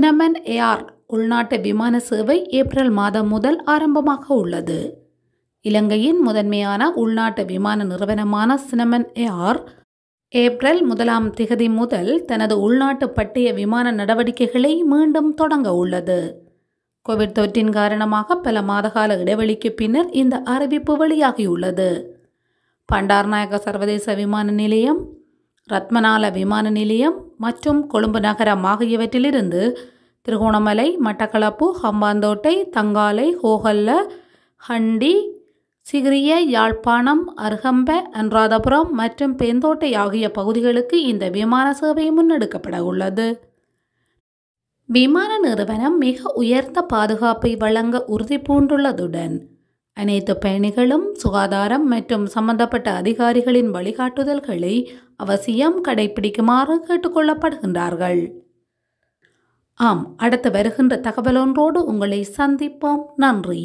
cinnamon AR உள்நாட்டு விமான சேவை ஏப்ரல் மாதம் முதல் ஆரம்பமாக உள்ளது இலங்கையின் முதன்மையான உள்நாட்டு விமான நிறுவனமான சினமன் ஏஆர் ஏப்ரல் முதலாம் திகதி முதல் தனது உள்நாட்டு பட்டிய விமான நடவடிக்கைகளை மீண்டும் தொடங்க உள்ளது கோவிட் தொற்றின் காரணமாக பல மாதகால இடைவெளிக்கு பின்னர் இந்த அறிவிப்பு வெளியாகியுள்ளது பண்டார்நாயக சர்வதேச விமான நிலையம் ரத்மநால விமான நிலையம் மற்றும் கொழும்பு நகரம் ஆகியவற்றிலிருந்து திருகோணமலை மட்டக்களப்பு ஹம்பாந்தோட்டை தங்காலை ஹோகல்ல ஹண்டி சிகிரிய யாழ்ப்பாணம் அருகம்ப அனுராதபுரம் மற்றும் பெந்தோட்டை ஆகிய பகுதிகளுக்கு இந்த விமான சேவை முன்னெடுக்கப்பட உள்ளது விமான நிறுவனம் மிக உயர்ந்த பாதுகாப்பை வழங்க உறுதி பூண்டுள்ளதுடன் அனைத்து பயணிகளும் சுகாதாரம் மற்றும் சம்பந்தப்பட்ட அதிகாரிகளின் வழிகாட்டுதல்களை அவசியம் கடைபிடிக்குமாறு கேட்டுக்கொள்ளப்படுகின்றார்கள் ஆம் அடுத்து வருகின்ற தகவலொன்றோடு உங்களை சந்திப்போம் நன்றி